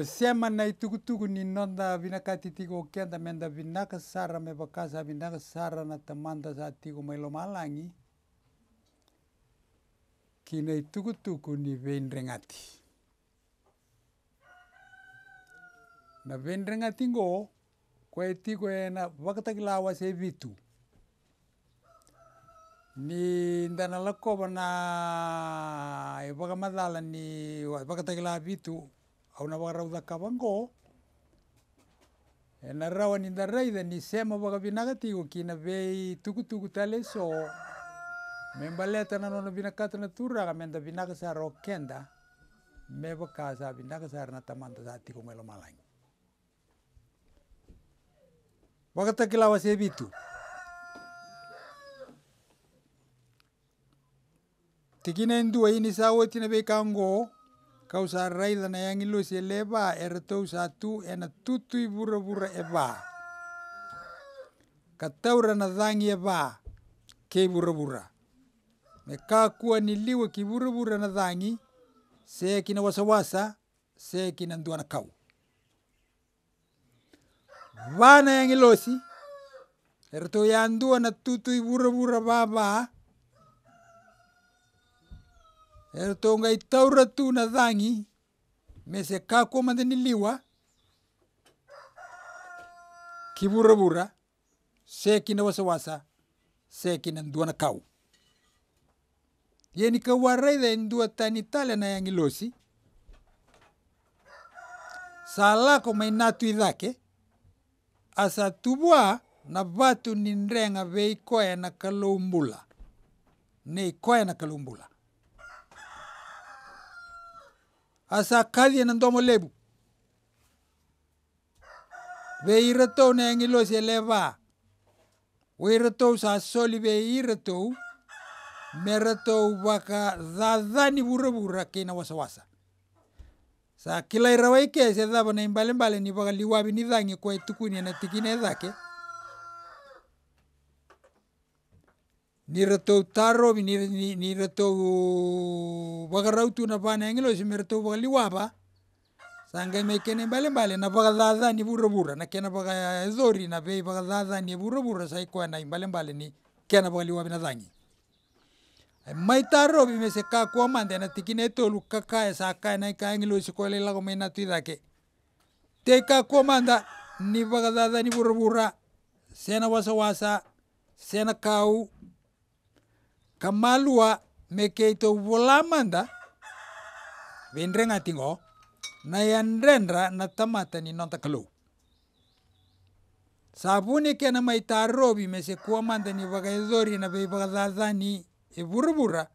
esema na itukutuku ni noda vinakati tiko o keda meda vinaka sara me vaka sa vinaka sara na tamada sa tiko mai lomalagi ki na itukutuku ni veidrengati na veidrengati go koye tiko ena vakatakila wase e vitu ni da na lakova na e vakamacala ni vakatakila vitu auna bakarathuka bango na rawa ni ndaraithe ni sema bakabinaga tigukina vei tukutuku taliso membaleta na nono binakata na turaga menda binaga sara okenda mebakasa binaga sara na tamanta sa tigo mwelo malangi bagatakila wase bitu tikina indua ini sawoti na bekango kausa raila na yangilu se leva eretou sa tu ena tutui e vura ka taura na dhangi eva ke vura vura. Me kakua ni liwa ki vura vura na dhangi se kina wasawasa se kina na kau. Vana yangilosi eretou yandua na tutui vura vura vava ertonga itaura tu na zangi mese kakomande niliwa kiburavura na wasawasa sekina nduana kau yeni kawarraida ndua tani tala na yangi losi salako mainatu idhake asa tubwa na vatu ni ndrenga veikoya na kalumbula neikoya na kalumbula asa kalie na ndomo lebu ve iratou na engilosie leba wiratou sa soli be iratou meratou baka dhadhani burebura kina wasawasa sa kila irawa ikese dhaba na imbale mbale ni baga liwabi ni dhangi kwa itukuni na tikine dhake ni ratou taro ni ni, ni ratou vakarautu na bana engelo si meratou sanga me kene mbale mbale na baga dada ni bura na kena baga ezori na bei baga ni bura sai kwa na ni kena bagali na dangi mai taro bi me na tikine to luka ka na ka engelo si kwa te ka kwa ni baga ni bura sena wasawasa sena kau kamalua mekeito volamanda vendrenga tingo na yandrendra na tamata ni nonta kalou sabuni kena maitarobi mese kuamanda ni vagaizori na e burubura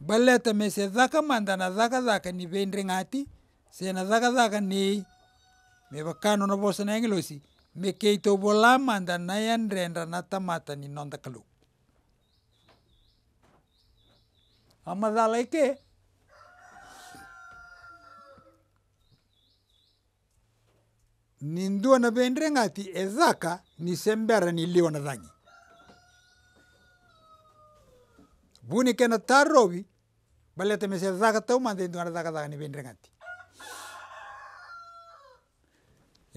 baleta mese zaka manda na zaka zaka ni vendringati sena zaka zaka ni mevakano na vosa na engelosi mekeito volamanda na yandrendra na tamata ni nonta kalou ಅಮ್ಮದಾಲಯಕ್ಕೆ nindu anavendre ngati ezaka nisembera niliwa na rangi buni kena tarobi balete mese zaka tau mande ndu zaka zaka ni vendre ngati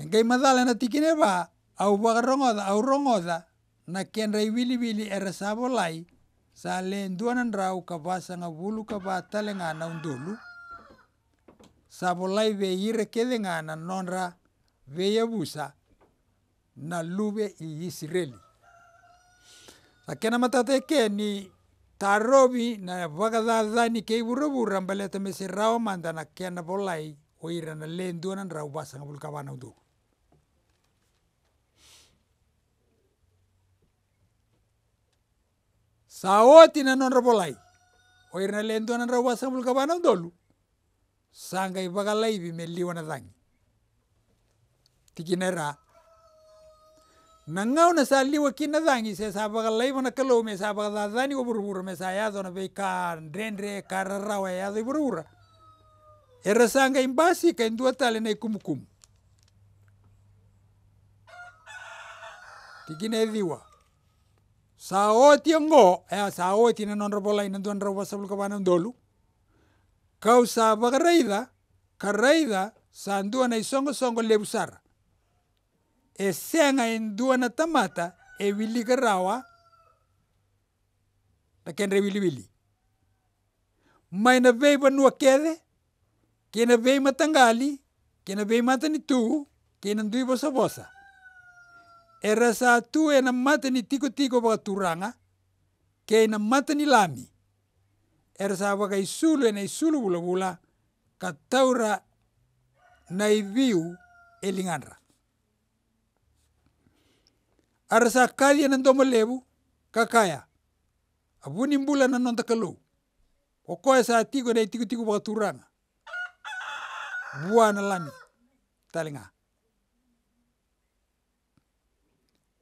engai madala na tikine ba au baga rongoda au rongoda na kenra i wili wili era sabolai sale duanan rau kava sanga bulu tale talenga na undulu savolai ve ire kedenga na nonra ve yabusa na luve i Israeli. kena matate ke ni tarobi na vagadadha ni ke burubura mbele temesi rao na kena volai oira na lenduanan rau basanga bulu kava na undulu. saoti na non repolai oir na lendo na rawa sambul na dolu sanga i bagala ibi meliwa na tangi tikina ra na ngau na sa liwa kina tangi se sa bagala na kalau me sa bagala ko o me sa yazo na beka ka ndrendre ka rarawa yazo i era sanga imbasi ka indua tale na ikumukumu tikina edhiwa sawotiengo ea saoti na non rabola ina duan rawa sabul na dolu kau sa bagareida kareida sa ndua na songo songo lebusar e senga in na tamata e wili garawa na kenre wili wili mai na vei banua kede kena vei matangali kena vei matani tu kena dui bosa bosa era tu ena mata ni tiko-tiko baka turanga ke ena mata ni lami era sa baka isulu ena isulu bula-bula ka taura na ibiu e linganra kali ena domo lebu kakaya abuni mbula na nonta kalou kokoe sa tiko dai tiko-tiko baka turanga bua lami talinga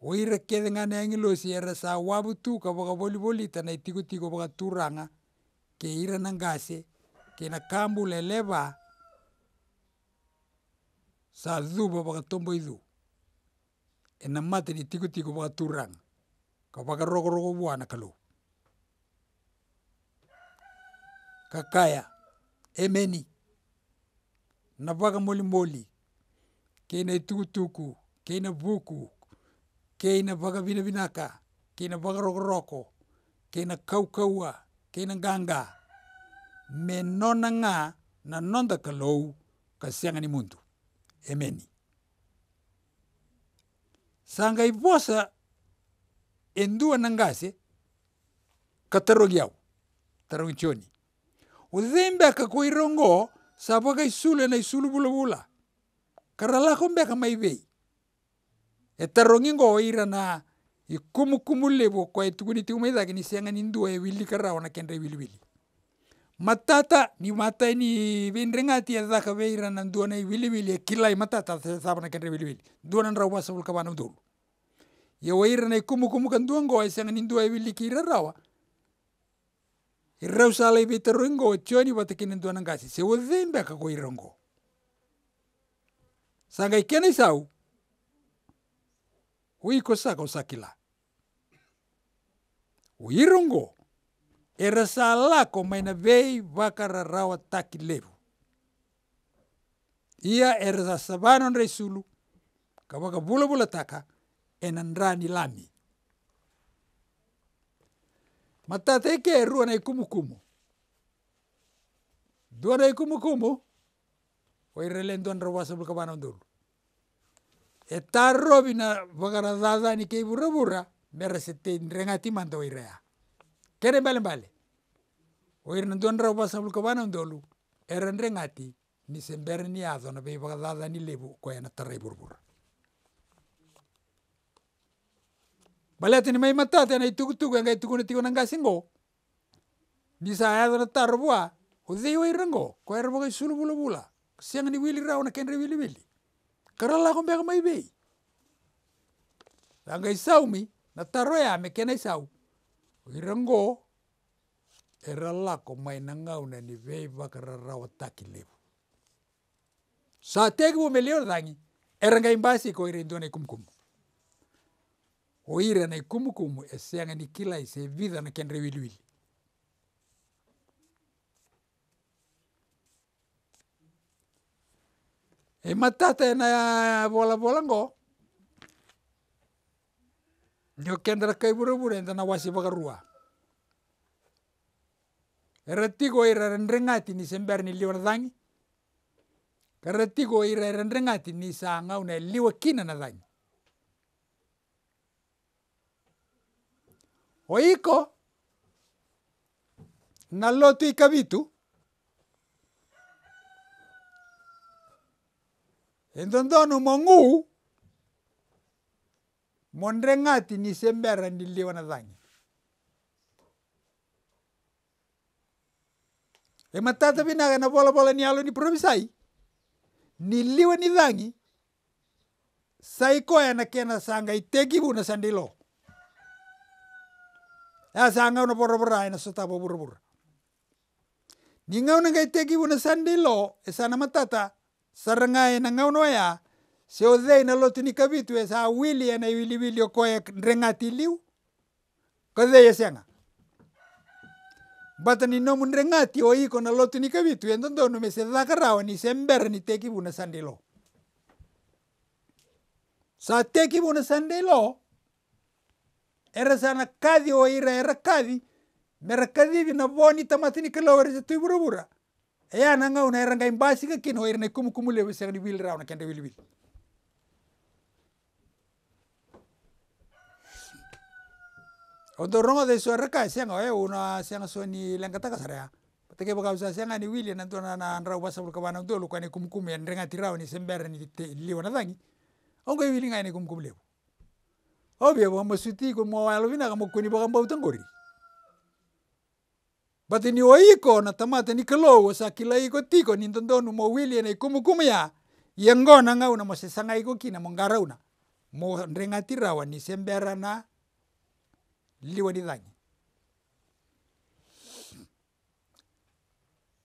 Oirekethe ng'ana eng'elosi eresa wabutu kaboga boliboli tana itigoti koboga turang'a keirana ngase kena kambula eleba saa thuba boga tomboithu enamateri itigoti koboga turang'a kabaga rogorogo bwana kalou. Kakaya emeni na baga molimoli kena itugutuku kena buku keina vaga vinavinaka, keina vaga rokoroko, keina kaukaua, keina ganga. Me nona ng'a na noda kalou ni mundu emeni. Sanga ivosa endua na ngase katarogiau tarongi chioni uzembeka koirongo savaga isule na isulu vula vula karalako mbeka maivei etarrongingo oira na ikumukumullevo kwa etukunitigu ithaki niseng'ani nduwa ewili kara ona kenra wili matata ni matai ni vendrengati ethaka veira na nduwa na evilivili ekila imatata sava na kenra evilivili nduwa na nrau vasavul kavana udulu yewaira na ikumukumuka nduwa ngo eseng'ani nduwa evili kira rawa irau sala i ivitarro ingo tioni vatakina nduwa na ngasi se sewozembeka koira rongo sanga ikena isau kila era vei levu ia era sa sabano ndre sulu kawaka bula bula taka enandrani lami matata eke rua na ikumukumu dua na ikumukumu wairelen duan rawasa bula kabana nduru etarro vina vakarazazani keiwurravurra meresete nrengati manta oirea kere mbale mbale oir nandonra upasavulikavana ndolu era nrengati nisembere niyazona veivakazazani levu koena tara ivurvurra baletini maimatata na itukutuku enga itukuna tikuna ngasingo nisayazona tarro vua oziwa irrango koera vakaisulu vulavula siangani wilirau na kenre wiliwili karala khombekha maivei nanga isaumi na taro yame kena isau oire ngo eralako mwaina na ni vei vakarara otakilevu saateki vumelio thangi eranga imbasika oire indua na ikumukumu oira na ikumukumu eseng'ani kila isa na kendeera iwiliwili e matata ena bola bola go ndio kendera kai buru buru enda na wasi bagarua eratigo ira rendrengati ni sember ni liwa dangi eratigo ira rendrengati ni sanga una liwa kina na dangi oiko na lotu ikabitu Entontoonu mong'ou monreng'e aatinishie bola nilio nathang'i. Imatatu ni napolepole ni nipromisai niliwe nithang'i saikoya kena sanga itekiwu na sandilo esanga unapurupurae na sotapa ovurupura ning'au nangaitekiwu na sandilo esana matata sarangai e na ngau ya seodhei e na lotini kavitue sa wili ena iwiliwili okoe drenga tiliu kadhei esenga bata ninomu drengati oiko na lotini kavitue entontonume sedhakarau ni sembera ni e tekivuna sandilo sa tekivuna sandilo era sana kadhi oira era kadhi mera kadhivi na voni tamatini kalowere se tuivuravura ya nanga una era ngai basi ka kin hoir ne kum kum lewe ser di wil rauna kende wil wil ondo rongo de so reka senga e una senga so ni lenga taka sarea pateke baka usa senga ni wili na ndona na ndra ubasa bulka bana ndo lu kwani kum kum ya ndrenga tirao ni sember ni liwa na dangi ongo wili ngai ni kum kum lebu obia bo masuti ko mo alvina kamo kuni baka mbau tangori Pati ni waiko na tamata ni kalowo sa kila iko tiko ni tondonu mo wili na ikumu kumu ya. Yengo ngau na mosesanga iko kina mongarau na. Mo rengati rawa ni sembera na liwa ni dangi.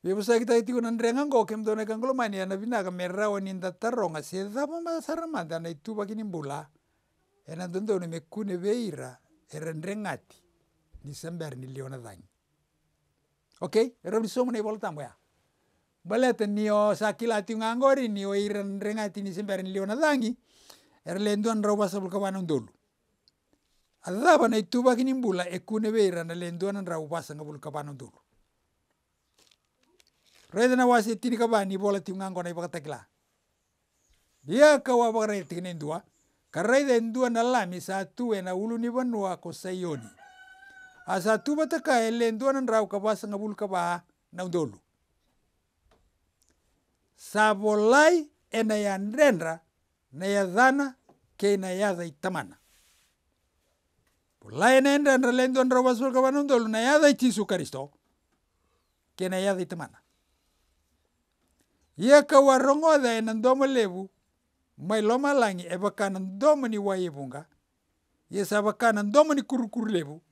Bebo sa kita itu nan renga ngo kem dona kang kolo mani ana bina ka merawa ni nda taronga se da ma ma itu baki nimbula. Ena dondo ne mekune beira eren rengati. Ni sember ni Okay, rob so nai bol tamboya. Balet nio sakila tiungangori nio iran renga tini semperin liona dangi. Erlenduan roba sabul kawanan dulu. Adaba na itu bagi nimbula ekune beira na lenduan roba sabul kawanan dulu. Reda na wasi tini kabani bola tiungango na ibatakila. Dia kawa bakare tini ndua. Karena itu dua nalami satu ena ulu ni banua kosayoni. asa tuba taka elenduanan rau kaba sangabul e na naundolu sabolai ena ya ndendra na ya dhana ke na ya dha itamana bolai ena ndendra lenduanan rau basul kaba naundolu na ya dha itisu karisto ke na ya dha itamana ye kawarongodha ena ndomo levu mailo malangi evakana ndomoni wa ivunga yesa vakana ni kurukuru levu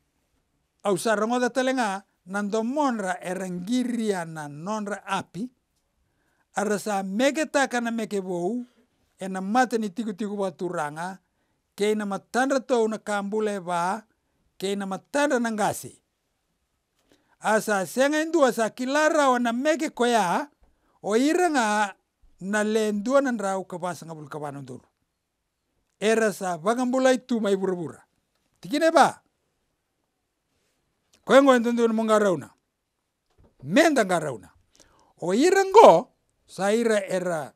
ausarongoda telenga nando monra erangiria na nonra api arasa meke na meke wou ena mata ni tiku tiku waturanga kei na matandra tau na kambule ba kei na matandra na ngasi asa senga indua sa kilara o na meke koya o iranga na lendua na ndrau kabasa ngabul kabana nduru era sa bagambula itu mai bura tikine ba kwengo entendiwene mungarauna menda o ira ngo saira era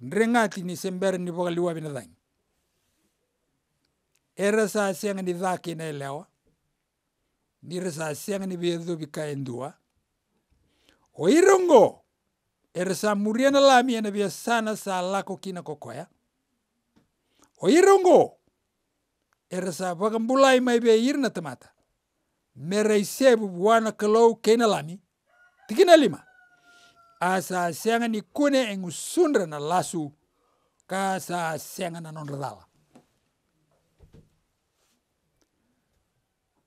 ndrengati ni sembere ni vokaliwa vina dhanyi era sa senga ni dhaki na elewa nira sa senga ni vedhu o ira ngo era sa muria na lamia na vya sana sa lako kina kokoya ira ngo era sa vakambulai mai vya yirna tamata merai sebu buana kelau kena lami tikina lima asa senga ni kune engu sundra na lasu ka sa senga na non rala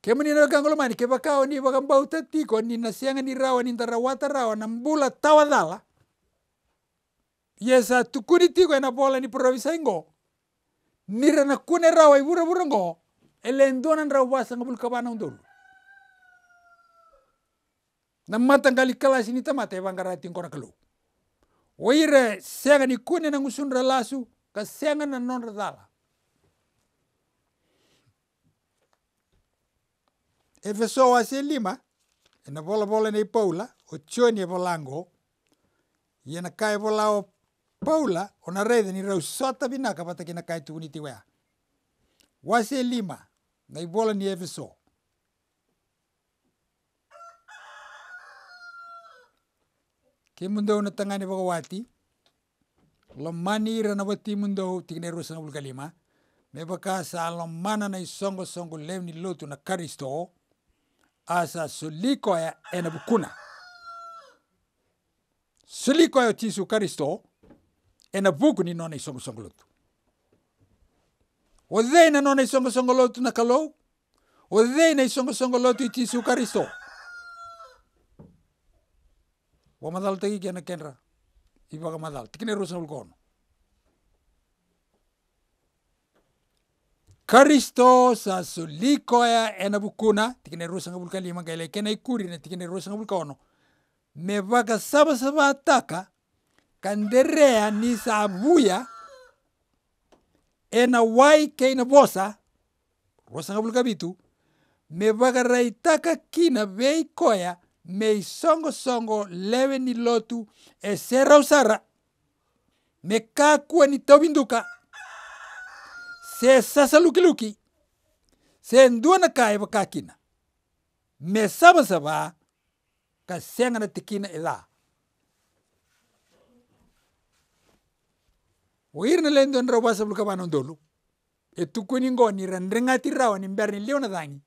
ni na kangolo mani ke bakao ni bakam bauta tiko ni na senga ni rawa ni tarawata rawa na mbula tawa dala yesa tukuni tiko ena bola ni provisa ingo nira na kune rawa ibura ngo elendona ndrawasa ngabul kabana undulu namatangali kalasi nitamata ivangara tinkona kalu oire senga ni kune na ngusunra lasu ka senga na nonra dala efeso ase lima ena bola bola nei paula o tioni e volango ia na e vola o paula ona reida ni rau sota vinaka vata vatakina kai e tukuni tiwea wase lima na i vola ni efeso Ke na tangani bagawati, lomani rana wati mundou tikne rusa ul kalima, me baka sa lomana na isongo songo levni lotu na karisto, asa suliko ya ena bukuna. Suliko ya tisu karisto, ena buku ni nona isongo songo lotu. Odhei na nona isongo songo lotu na kalou, odhei na isongo songo lotu itisu karisto. Ο με δάλω τέγει και ένα κέντρα. Είπα εγώ με δάλω. Τι κνερούς να βουλκώνω. Καριστό σα λίγο ένα βουκούνα. Τι κνερούς να βουλκώνω. Είμα καλή και ένα ικούρινε. Ναι, τι κνερούς να βουλκώνω. Με βάκα σάβα σάβα τάκα. Καντερέα νησα βούια. Ένα βάι και ένα βόσα. Βόσα να βουλκαβίτου. Με βάκα ραϊτάκα κίνα βέει κόια. mei songo-songo leve ni lotu e serra usarra me kakua ni tobinduka se sasa luki se dua na kaiba kakina me saba-saba ka senga na tikina e la wir na len don rawa sablu ka banon dolu e tukuni ngo ni rendrenga rawa ni ber ni liona dangi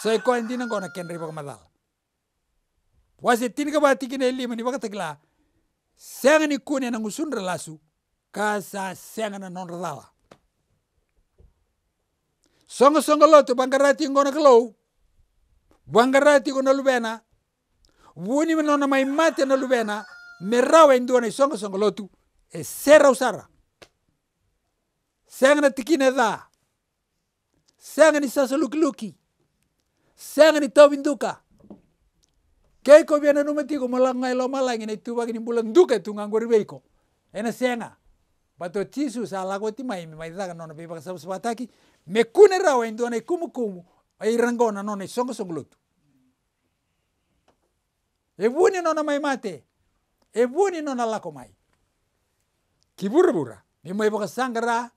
so e ko endina ngo na kenri ba madal Wasi tin ka bati kine lima ni baka takla. Senga ni kune na ngusun lasu. Kasa senga na non rala. Songa songa lotu bangarati ngona kalau. Bangarati ngona lubena. Wuni menona mai mate na lubena. Merawa indua na songa songa lotu. E sera usara. Senga na tikine dha. Senga ni sasa luki luki. Senga ni tawinduka kei ko biana no mati ko mala ngai lo mala ngi tu ba ngi bulang duke tu beiko ena senga bato tisu sa la mai mai daga no be ba sab spataki me kune rawa indo ne kumu kumu ai rangona no ne songo songo lutu e buni no na mai mate e buni no na la mai ki ni mai ba sangara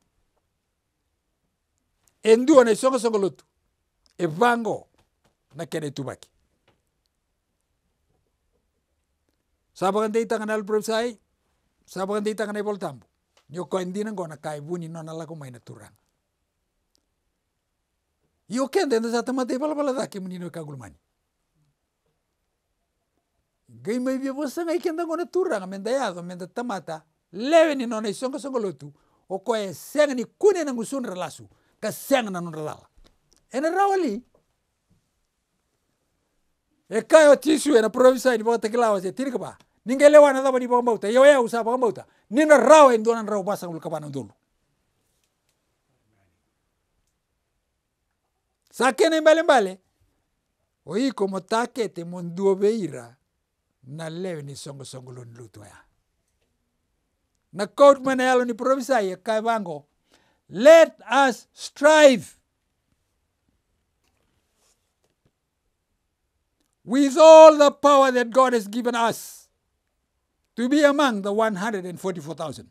endu ne songo songo lutu e vango na kene tubaki Sapakandai tanganal prusai, sapakandai tanganai voltambu. Nyo koindina ngona kai buni non ala ko maina turang. Yo kende ndo sata matei bala bala dake munino kagulmani. Gai mai bia vosa ngai kenda ngona turang amenda yago amenda tamata. Lewe ni nona isonga songa lotu. O koe senga ni kune na ngusun relasu. Ka senga na non relala. Ena rawali. E kai o tisu ena provisai ni bota kilawa se tirka ba ningelewana dhabani pakambauta yewea usa pakambauta nina rawa indona nra upasa ulkapana ndulu sakene mbale mbale oiko beira na leve ni songosongo luto ya na kout mene yalo ni ya kai vango let us strive with all the power that god has given us to be among the 144,000.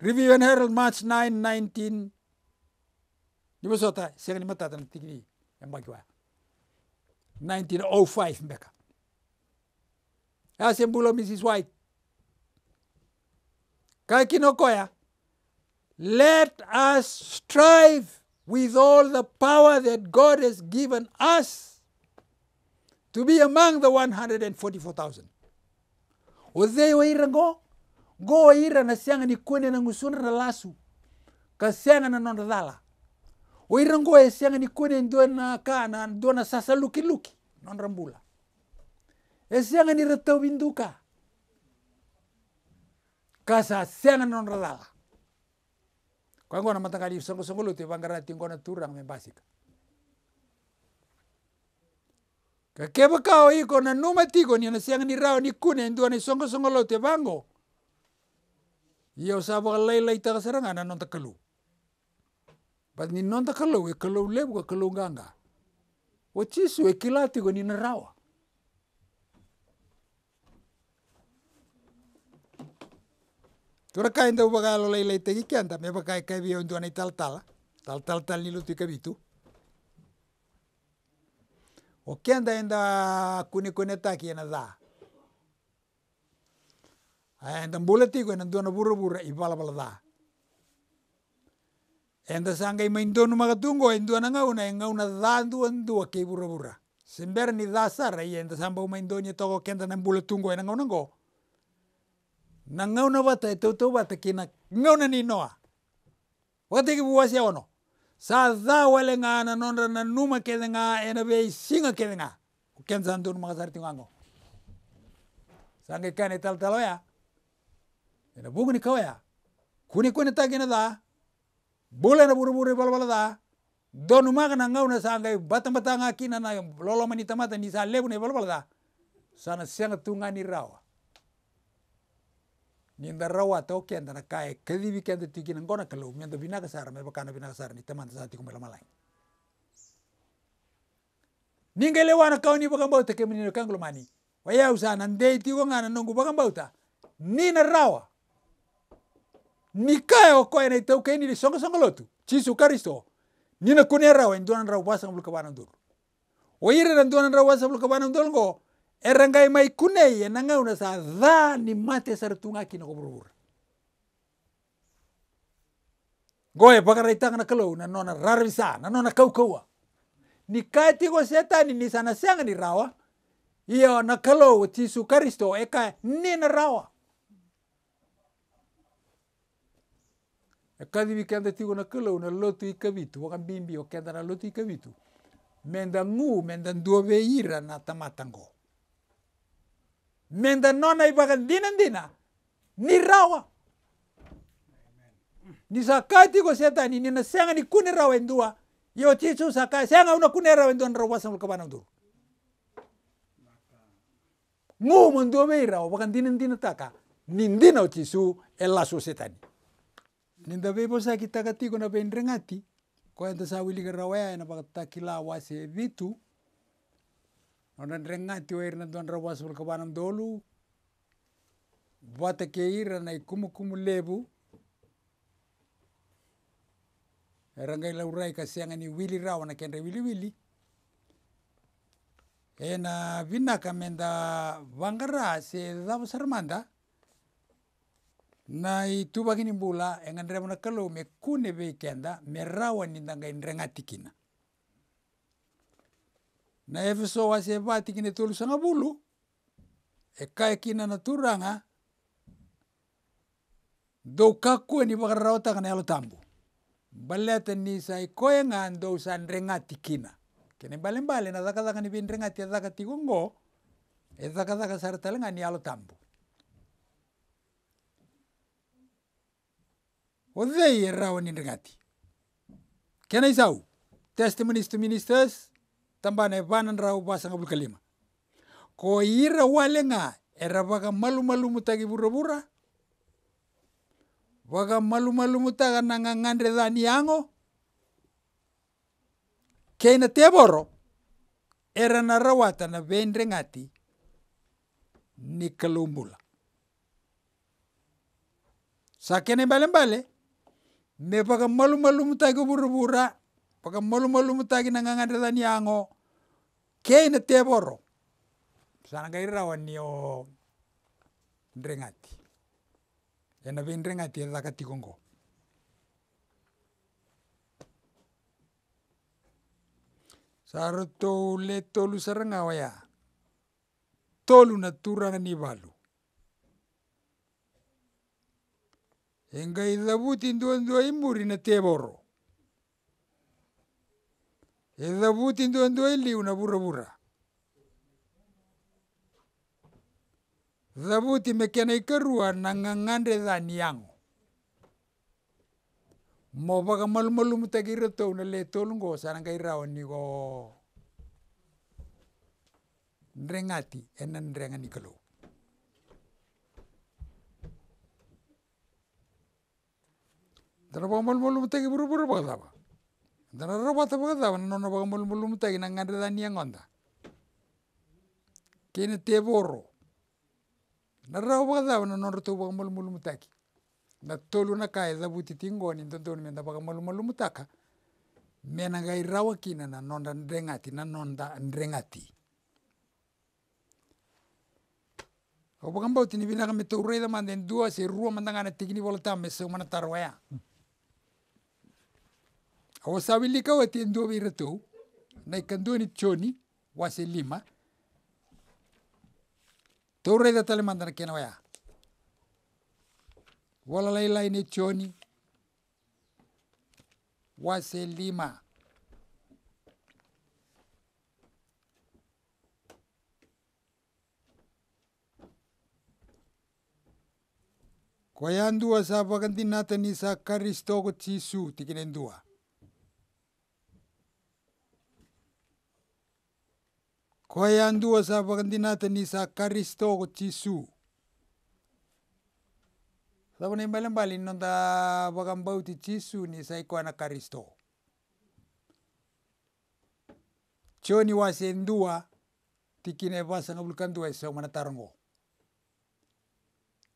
Review and Herald, March 9, 19. 1905 mbeka. Asem Mrs. White. Kakinokoya, let us strive with all the power that God has given us to be among the 144,000. o zei wa ira go go wa ira na sianga ni kuene na ngusuna na lasu ka sianga na nonda dala o ira e sianga ni kuene ndua na ka na ndua na sasa luki luki nonda mbula e sianga ni ratau binduka ka sa sianga na nonda dala kwa ngona matangari songo songo lute bangara tingona turang membasika Kakek kao iko na numa ni nasiang ni rao ni kune indua ni songo songo lo te bango ia sa wa lai lai ta saranga na non ta kalu but ni non kalu e kalu le ko kalu ganga o chisu e kilati ko ni na Tura kain tau bagalo lai lai tegi kianta me bakai kai bio indua ni tal tala. tal tal tal ni lutu kabitu. Ukienda enda kunikuneta kienada enda mbule tigo enda dona bura bura ibala balada enda sanga ima indonu magatungo enda na ngauna engauna da ndua ndua kei bura bura sember ni da sara i enda samba uma indoni togo kenda na bula tungo ena ngauna go na ngauna bata e tau tau bata kina ngauna ni noa wate ki buwasi ono sa za wale nga na nonra na numa kede nga ena be singa kede nga ken zandur ma zar tingango sange kane tal talo ya ena bugu ni ya kuni kuni ta gina da bule na buru buru bal bal da donu ma na ngauna sange batam batanga kina na lolo mani tamata ni sa lebu ne bal bal da sana senga tunga ni rawa ninda rawa tau kenda na kai kadibi kenda tiki na gona kalau mianda bina kasar me bakana bina kasar ni teman sati kumela malai ninga lewana kau ni bakam bauta kemi ni kanglo mani waya usana ndei tigo ngana nongu bakam bauta nina rawa nikae okoe na itau kaini ni songa songa lotu chisu karisto nina kunia rawa induana rawa basa ngulu ndur nduru Oire randuana rawa basa ngulu ndur ngoo era erengai maikunei enangauna sa dha ni mate sartungakina koburubura goe pakaraitangana kalau na na nona rarvisa na nona kaukaua ni kai tigo setani ni sana senga ni rawa iyo na kalau tisu karisto eka ni na rawa ekadi wikenda e tigo na kalau na lotu ikabitu o okenda na lotu ikabitu menda ngu menda ira na tamatango Menda nona ibaka ndina dina ni rawa ni sakai tiko nina senga ni kune rawa endua yo tisu sakai senga una kune rawa endua rawa sang kabana ndur ngu mundu be rawa baka ndina ndina taka ni ndina tisu e setani ninda be bosa kita katiko na bendrengati ko enta sawili rawa ya na baka takila wase vitu Ona drengati wair na tuan rawas wal kabanam dolu. Bata keir na kumu kumu lebu. Rangai laurai kasianga ni wili rawa na kendre wili wili. Ena vina kamenda wangara se dawa sarmanda. Na itu bagini bula engan remona kalau me kune be kenda rawa ni ndangai drengati kina. na efeso as e vatiki na tolusangavulu e kaya kina na turanga dou kakua ni vakararawataka na yalotabu baleta ni sa i koya ga dou sa drengati kina kena i balebale na cakacaka ni veidrengati e caka tiko go e cakacaka sara tale nga ni yalotabu o cei e rawa ni drengati kena isau testimonis to ministers tambana e vanan ra upasanga vulkalima ko ira wale nga era vaga malu malu mutagi bura bura vaga malu malu mutaga nanga ngandre dani yango keina teboro era na rawata na vendre ngati ni kalumbula sakene mbale mbale me vaga malu malu mutagi bura paka molu molu mutaki na ngang'adirani yang'o kei neteboro sanangairrawanio ndire ng'ati enda be ndire ng'ati ethaka tigonko saro toule tolu sarang'a waya tolu na naturang'ani balu engaisabu tinduanduai muri na neteboro e Edha vuti dua dua ili unavura vura. Dhavuti mekena ikarua na ngangande dhani yangu. Movaga malmalu mutagira tau na le tolu go sana ngai rao ni go. Ndrengati ena ndrenga nikalo. Dara ba malmalu mutagi buru buru ba Ndara robota bosa bono nono bamulumutai nang'arirania eng'onta keni tebe oro narau bosa bono nondo tobwa kimulumulumutaki na tolou nakaesabutiti ngoni nto ntoni bakamulumulumutaka menaga irawa kina na nonda ndire ng'ati na nonda ndire ng'ati. Obwamboutini binaga mitouroi samanta endua ase erua amanda ng'ana tekini boloto ameso mana taroea. Awasawilika watiendo birato naikandoni choni wasilima torreda tale mandana kena waya wala lailai ni choni wasilima Kwayandua sa bagandinata ni sa karistogo tisu tikinendua. dua sa ni sa Kristo kuchisu. Sababu ni mbalimbali nonda ti chisu ni sa na Kristo. Choni wasenduwa tikine basa dua sa mwana tarongo.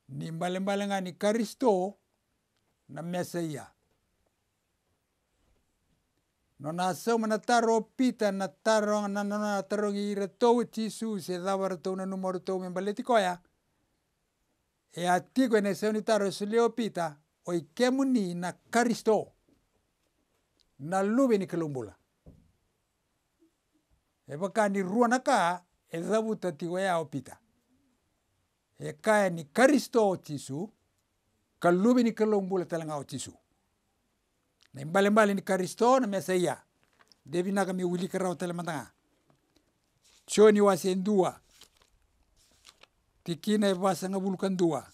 Ni mbalimbali ani Kristo na mesaya na Nonaseu manataro pita nataro na natarogire tou chisuu e chethabara tou na numwaru me baleti koya e a eatigwa e neseu nitaro silio pita oikemuni na karisto na ni e ni e rua kristo naluve nikilumbula evakani ruanaka ethavutatiwe o pita e kaya ni karisto kristo chisu kaluve nikilumbula talang'ao chisu na mbale mbale ni karisto na meseya debi naga mi wuli karau tele ya matanga choni wasen dua tikina e wasa ngabulukan dua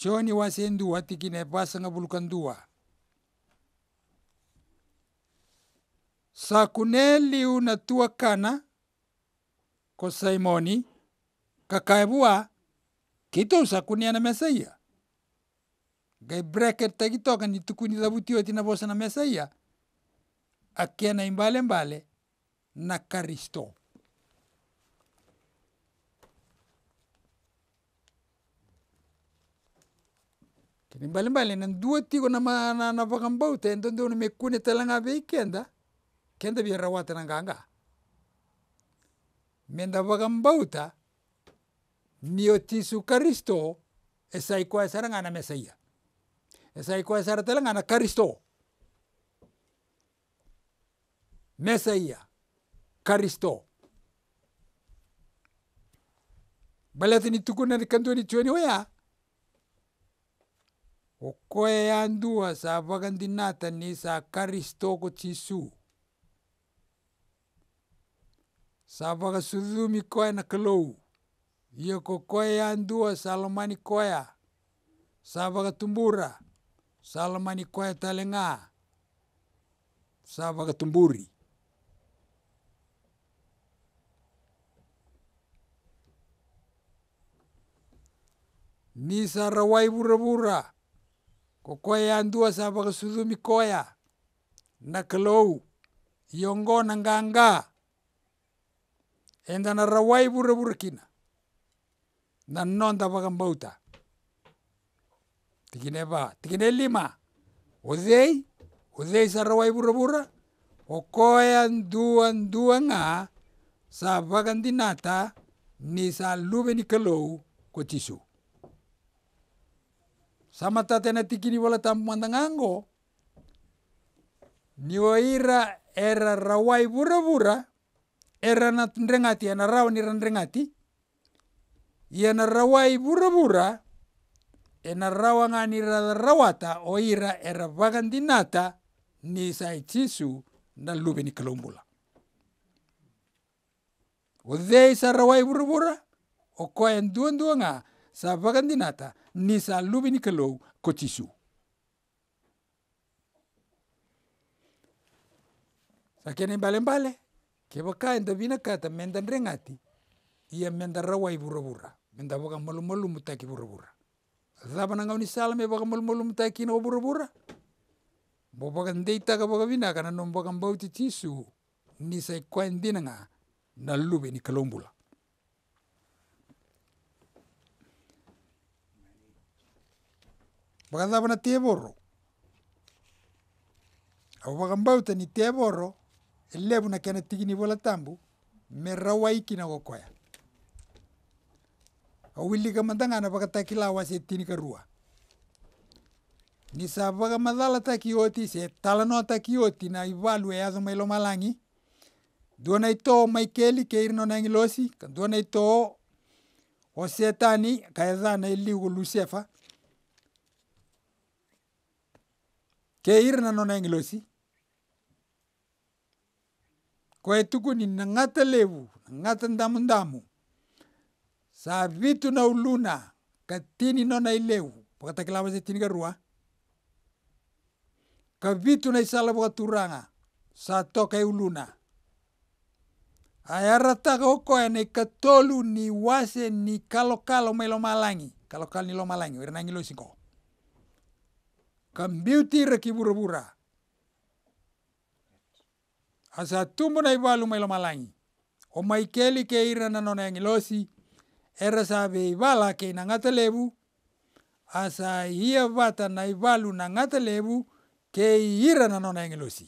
Choni wasen dua tikina e dua kune liu na tua kana ko saimoni kakaebuwa kitou sakune na mesaia ngai bracket tagitoka nitukuni thavutio tina vosa na a akena imbale mbale na karisto kini mbale mbale na na, ma, na, na vakambau tendo ndio nimekune talanga veikenda kenda bira na nganga menda mbauta niyo tisu karisto esai kwa sara ngana mesaia esai kwa sara tala ngana karisto mesaia karisto balati ni tukuna ni kanto ni chweni waya okoe yandua sa vakandinata ni sa karisto ko chisu Sabaka sururumi koya na kilou, yoko koya yandua Salomani koya, Savaga tumbura, Salomani koya talenga, Savaga tumburi. Ni sarawai vura-vura, kokoya yandua sabaka sururumi koya na kilou, yongo na nganga na rawai bure bure kina na non da bagan bauta tikine ba tikine lima ozei ozei sa rawai bure bure okoyan duan duan a sa bagan dinata ni sa lube ni kalou ko tisu sama tatena tikini wala tamandangango ni waira era rawai bura bura erana ndrengati yana rao nira ndrengati yana rawai burabura ena rawanga nira rawata oira era vagandinata ni saitisu na lube ni kalumbula odhei sa rawai burabura okoen nga sa vagandinata ni sa lube ni kalou kotisu sakene mbale mbale Keva kaenda vina kata menda ndrengati iya menda rawai vura vura menda voka malu malu mutaki vura vura zaba nanga uni sala me voka malu mutaki na vura vura bo voka ndeita ka voka vina kana no voka mbau titisu ni sai kwai ndinanga na lube ni kalombula voka zaba na tevoro au voka ni tani tevoro lebu na kena tigini bola tambu merrawa ikina gokoya awili ka madangana baka taki lawa se tini ka rua ni sa baka madala taki oti se talano taki oti na ivalu e azo mai lo malangi duana ito mai keli ke irno na ngilosi duana ito o setani ka ezana iliu lusefa ke irna no na ngilosi Kwa tuku nangata levu, nang'ata vitu na uluna, katini nona ilevu pakatakilava satini karua, kavitu naisala pakaturanga satoka ni wase ni nikatolu niwase nikalo-kalo mailomalangi, ni kalo malangi, wera nangi losiko, kambiutire kibura-bura asa tumbu na ibalu mailo malangi o mai keli ke ira na nona yang era sa be ibala ke na ngata lebu asa ia vata na ibalu na ngata levu ke ira na nona yang ilosi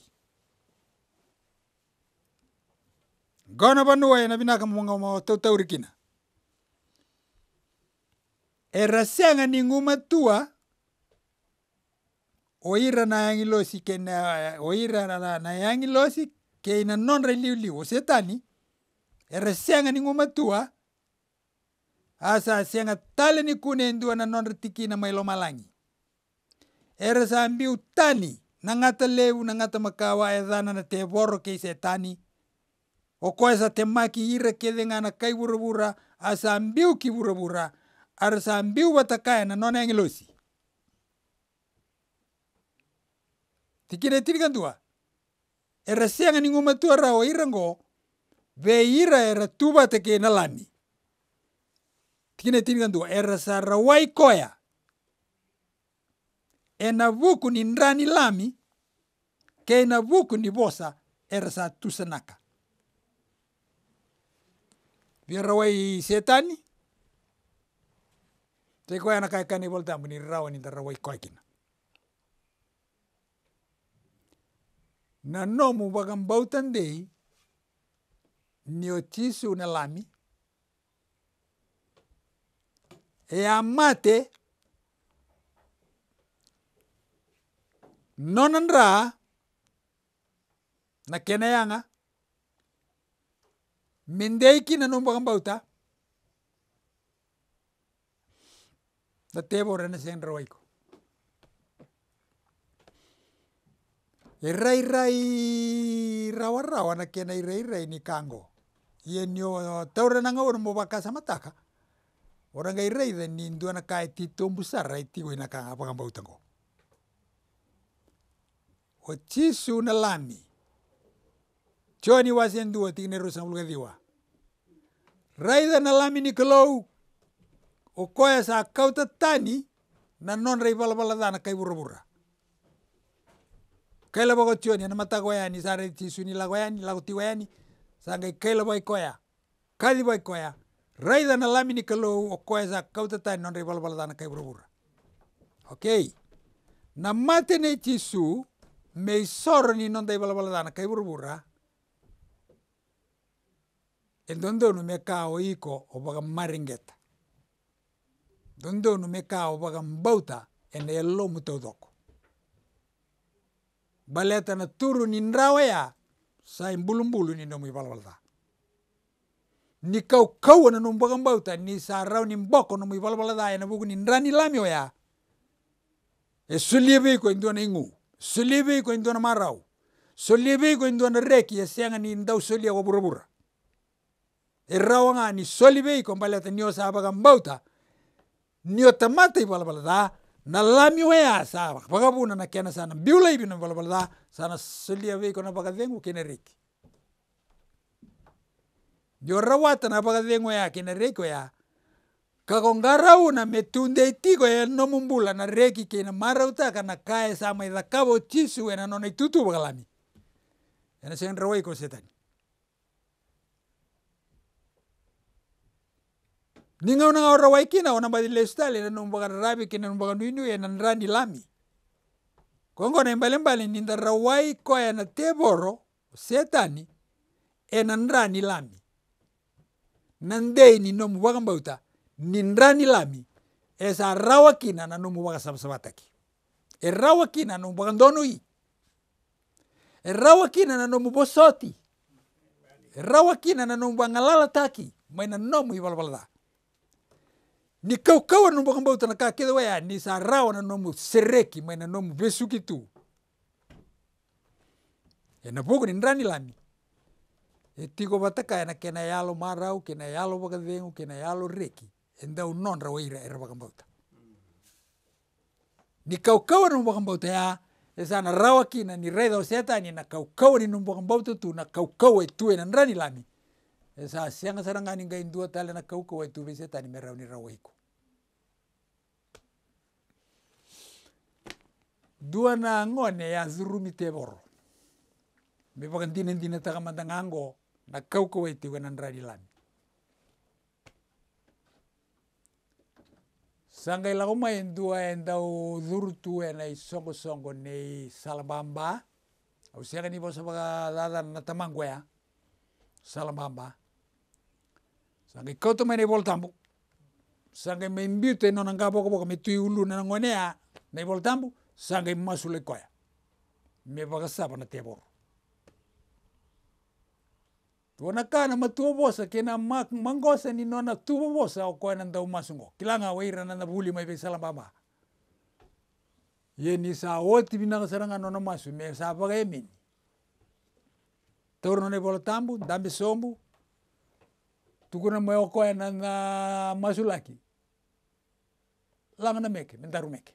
gona banua na binaka monga ma tau era senga ni nguma tua o ira na yangi ke na ira na na yangi keina nonra liuliu setani era senga ni ningu matua asa senga tale ni kune dua na nonra tikina mailo malangi era sambiu tani na ngata leu na ngata makawa e edana na te boro ke setani okoesa te maki ira kedenga na kai buravura asa ambiu ki buravura ara sa sambiu batakaya na nona engelosi tikina tirikandua era sianga ningo matua rao irango ve ira era tuba te ke nalani tikine tini kan era sa rawai koya ena vuku ni ndrani lami ke ena vuku ni bosa era sa tusanaka rawai setani te koya na kai kani volta ni rawa ni tarawai koya kina Na nomu Bagambau também, Niotice Unelame, Yamate, Nonandra, na e Kenayanga, Mindeiki na nomu Bagambau tá. Da tebo rena sendra waiko. irairai rawarrawa na kena irairai ni kango yenio taurana ora mubaka samataka oranga iraiza nindu na kaiti tombusarra itigo ina kanga bagamba utango ochisu na lami choni wasendua tigine rosamulgadiwa rai na lami ni o okoya sa kauta tani na non rei balabala dana kai burra burra kaila bogo tioni ana mata goyani sare tisuni la yani la guti goyani sangai kaila koya kadi boy koya raida na lami ni kalo okoeza kautata non rival baladana kai burubura okay na mate ne tisu mei sorni non dai baladana kai burubura el dondonu me kao iko obaga maringeta dondonu me kao obaga mbauta ene lo mutodoko baleta na turu ni ya sai mbulu mbulu ni nomui balbalda ni kau kau na numbaga mbauta ni sarau ni mboko nomui balbalda na bugu ni ndrani lamio ya e sulibi ko indona ingu sulibi ko indona marau sulibi ko indona reki ya senga ni ndau sulia e ko burabura e rawa rawanga ni solibi ko baleta ni osabaga mbauta ni otamata i balbalda na lami nalamioea sa pakavuna kena sana biula ivi navalabalaca sana solia veiko na reki dio rawata na pakacengu ya reki oya kakongarawu una metunde itiko ya mumbula na reki mara marauta kana kae sama ithakavo chisu ena nona itutu vakalami ena senrawai ko setani ninga una ora wai kina ona badile style na numba rabi kina numba nunu ya nan rani lami kongo na mbali mbali ninda rawai ko ya na teboro setani e nan rani lami nandei ni nomu baka mbauta nin rani lami esa rawa kina na nomu baka sabasabataki e rawa kina nomu baka ndonui e rawa kina na nomu bosoti e rawa kina na nomu ngalala taki maina nomu ibalbalada ni kaukaua numbakambautana kakitha weya ni sarawana nomu sereki mwena nomu vesuki tu ena vuku ni ndrani lami etiko vataka ena kena yalo marau kena yalo vakathengu kena yalo reki enda unonra waira era vakambauta ni kaukaua nomu vakambauta ya esana rawa kina ni raitha osetani na kaukaua ni nomu vakambauta tu na kaukaua e tu ena ndrani lami esa sianga sarangani ngai dua tale na kaukaua e tu vesetani merau ni rawaiku duwana ngone ya, ya zurumi teboro be tine tine taka matangango na kauko wetiwe e e na ndradi lami sanga ila kuma indua enda nei ena isongo songo ne salambamba usiaga ni bosa baka lada na tamangwe ya Sangai sanga ikoto mene bol tambu sanga membiute nonanga boko boko metui ulu na ngonea nei ibol tambu sangay e masule koya mebaga na tebor tuana kana matu bosa kena mak mangosa ni nona tuba bosa o koya nanda umasungo kilanga waira nanda buli mai be salamba ma yeni sa oti binaga saranga nona masu me sa baga emin taur nona bola tambu dambe sombu tukuna mai o koya nanda masulaki langa na meke mendaru meke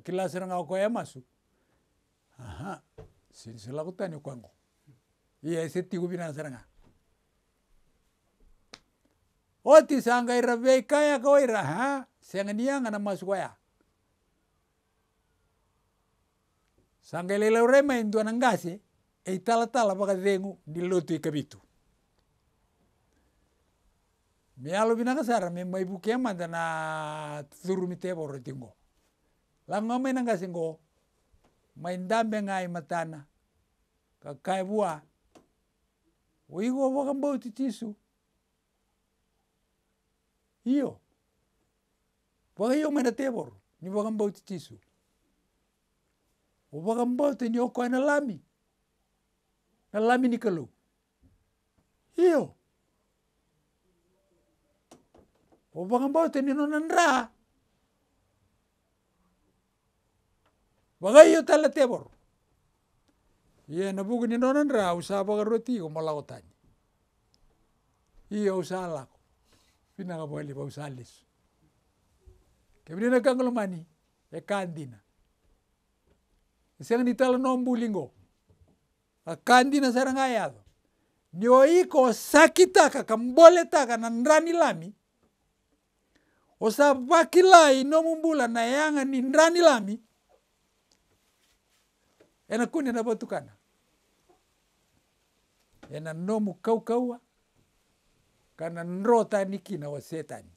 kila siranga wakoya masu aha silakutani kwangu iyesetiku vina siranga otisanga ira veikaya kawaira aha seng'aniang'ana masu kwaya sanga ilela urema intua na ngase eitalatala mpaka theng'u lotu ikavitu mialo sara me memaibukia manta na thurumite evoroti ngo langome nanga singo maindambe ngai matana kakaevua uigo bauti titisu iyo vakayo mwena tebor, ni vakambau titisu uvakambau te niokoe na lami na lami ni kalou iyo uvakambau te ni nonan nra Bagayo tala tebor. Ye na bugu ni nonan ra usa roti ko malago tani. Iyo usa lako. Pina ga boeli ba usa lis. na kanglo mani e kandina. Isang ni tala non bulingo. A kandina ayado. Ni kambole ta ka nandrani lami. Osa bakilai nomumbula na yanga ni ndrani lami. ena ena yanapotukana ena nomu kaukauwa kana nrotanikina wa setani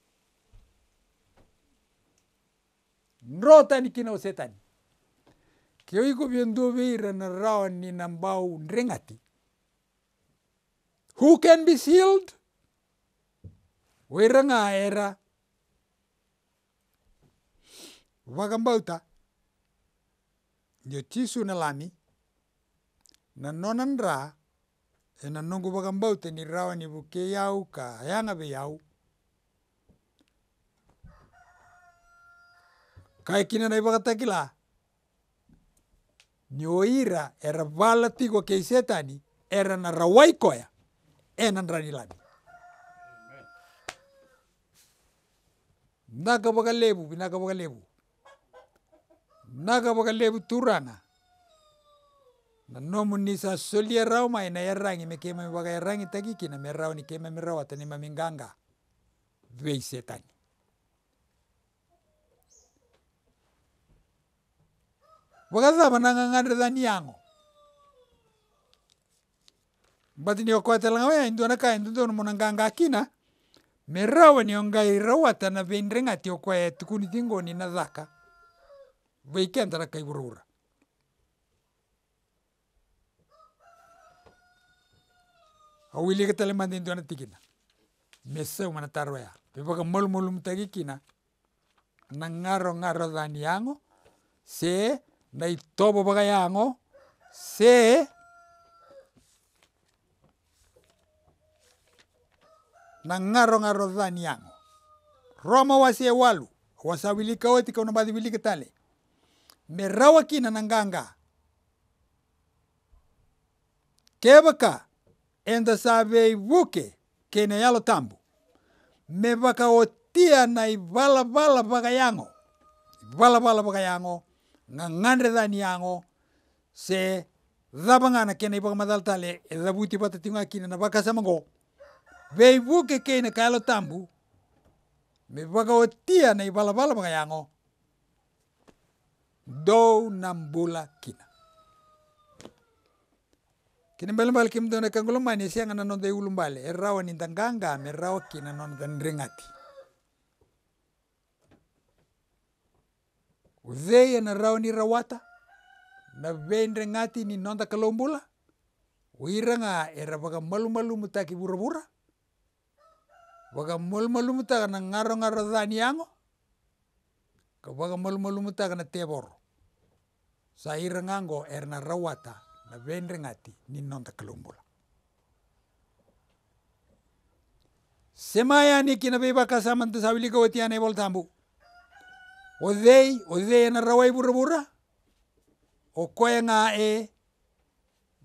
nrotanikina wa setani kioiko byendu biira na raoni na mbau ndrengati who can be sealed wira ng'aera bakambauta Jotisuuna lami nano e na nongu baga mbaute ni rawa ni buke iau ka ayangaba iau kai takila bagatakila ira era bala tigo kei setani era na rawai koya e enanra ni lami. Naka bagalebu binaka lebu naga nagabo lebu turana na nanomu sa solia erau mai na yarangi me kema baga yarangi tagi kina me merau ni kema me merau atani ma minganga vei setani zaba wakazaba nang'ang'anire thani yang'o mbati niokoetelanga wea indu anaka indu nthonu mono nganga akina ni ongai ngai atana watana vindire ng'ati okoe tukuni thingoni na thaka vaikendera kaivuraura au ilikatale madindiona tikina mesa umana taroya pibaka malmalum tagi na ngaro ngaro dani yango se na itobo baga yango se na ngaro ngaro dani yango roma wase walu wasawilika wati kauna badi wilika me rawa kina nanganga kebaka enda sabe buke kene yalo tambu me baka otia na ibala bala baka yango ibala bala baka yango ngangandre dani yango se dabangana kene ibaka madal tale e dabuti bata tinga kina na baka samango be buke kene kalo tambu me baka otia na ibala bala baka yango dow nam bola kina kini mbalimbali kimtone kangulumani sianga na nonta iulumbali errawa ni me rawa kina nonta nringati uzeya ena rawa ni rawata na vei nringati ni nonta kalombula wiranga era vaka malu-malu mutaki vura-vura vaka malu-malu mutaka na ngaro-ngaro dhani yango Kabaka malumulumuta kana teboro saira ng'ango eri narawata navendere ng'ati ninonta kalumbula semayani kina sa samanta savilika watiana evol tambu odhei odhei na rawai o vura nga e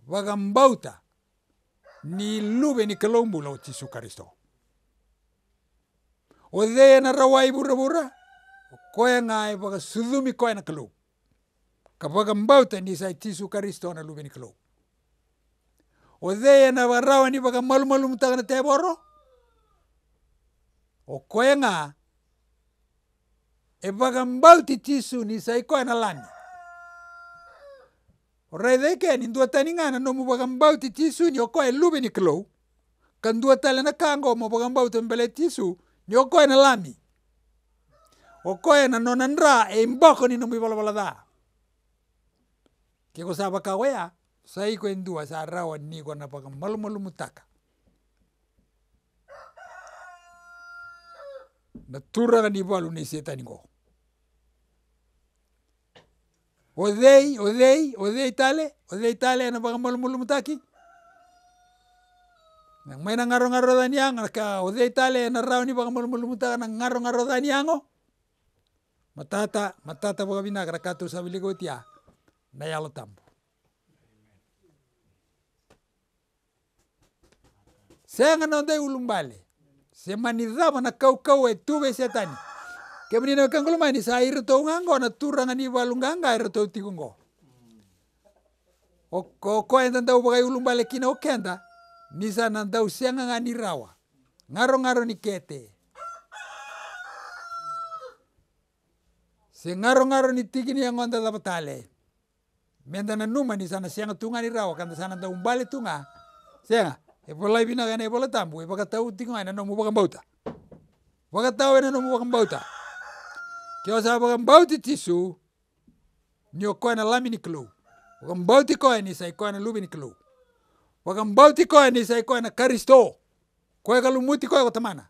vakambauta ni luve ni kalumbula otisuka kristo odhei na rawai vura vura koyanga ibaga sudumi koyna klo kabaga mbauta ni sai tisu karisto na lubini klo ode na barawa ni baga malmalum tagana teboro o koyanga ibaga e mbauti tisu ni sai koyna lani ni keni dua taningana no mubaga mbauti tisu ni okoy lubini klo kandua tale na kango mubaga mbauti mbele tisu ni okoy na lami okoena no nanra emboko nino mwibolobolotha kikusava kawea saiko endua sarawa niko napaka malumolu mutaka naturraga nivalu ni setani ngo othei othei othei tale othei tale anapaka malumolu mutaki nangmaina ngaro ngaro dhani ango naka othei tale enarrao nipaka malumolu mutaka na ngaro ngaro dhani yango matata matata boga binagra katru sabiligo gotia na yalo tambu senga nonda ulumbale semanidhama na kaukau e tuve setani kemenina kangolumani sa irto ngango na turanga ni balunganga irto tigungo okoenda ndau bogai ulumbale kina okenda nisa nanda ndau senga ngani rawa ngaro ngaro ni kete Se ngaro-ngaro ni tikini yang onda da batale. Menda na numa ni sana sianga tunga ni rawa kanda sana da umbale tunga. Sianga, e bola ibina gana e bola tambu e baka tau tinga ena nomu baka mbauta. Baka tau ena nomu baka mbauta. Kio sa baka mbauti tisu. Ni okoe na lami ni kelu. Baka mbauti koe ni sai koe na lubi ni Baka mbauti ni karisto. Koe kalumuti koe kotamana.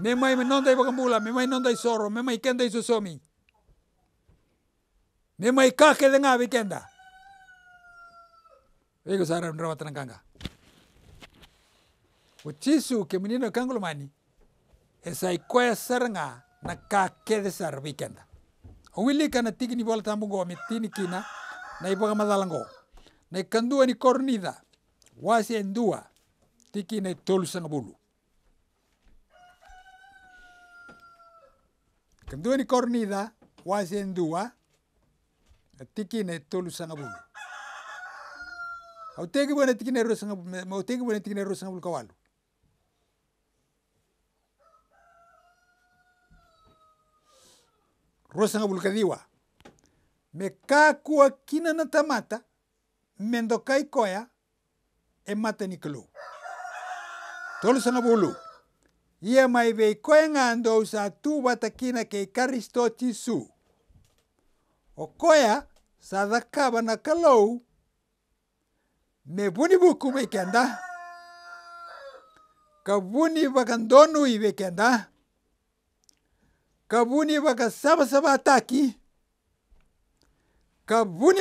Memai menonda i baka mbula, memai nonda i soro, memai kenda i susomi. mima ikakele nga bikenda ego sara ndra watanankanga uchisu ke munino kangulumani esa ikoya sar nga na kakede sar vikenda awili kana tiki ni bola tambungo mi tini kina na iboga madalango na ikandua ni kornida wasi endua tiki na tolu sangabulu kandua ni kornida wasi tikine tolu sangabulu autegi bone tikine ro sangabulu autegi bone tikine ro sangabulu kawalu ro sangabulu kadiwa me kakua kina na tamata me doka koya e mata ni kalu tolu sangabulu ia mai vei koenga andou sa tu wata kina kei karisto tisu o koya saza kaba na kalau me buni buku me kenda ka buni baka ndonu ibe kenda ka baka saba saba ataki ka buni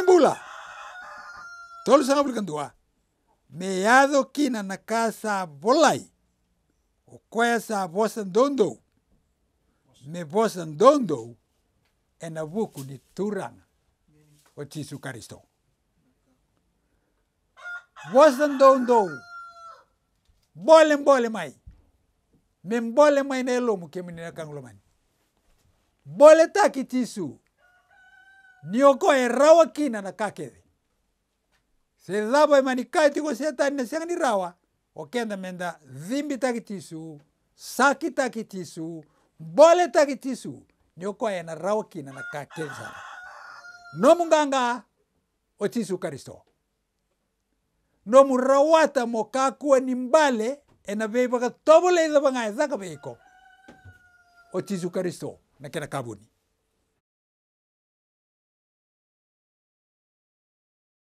tolu sanga bulikandua me kina na casa bolai o koya sa bosa ndondo me bosa ndondo é na buku ni turanga kwa Yesu Kristo. Wasan do do. Bole mbole mai. Mem bole mai na elomu kemini na kang lomani. Bole taki tisu. Nioko e rawa kina na kake Se dabo e manikai tiko se tani na ni rawa. O kenda menda zimbi taki tisu. Saki taki tisu. Bole taki tisu. Nioko e na rawa kina na kake sana nomunganga otisu karisto nomurawata mokakuwa mbale ena veivaka tovoleisa vang'ae zaka otisu karisto na kena kavuni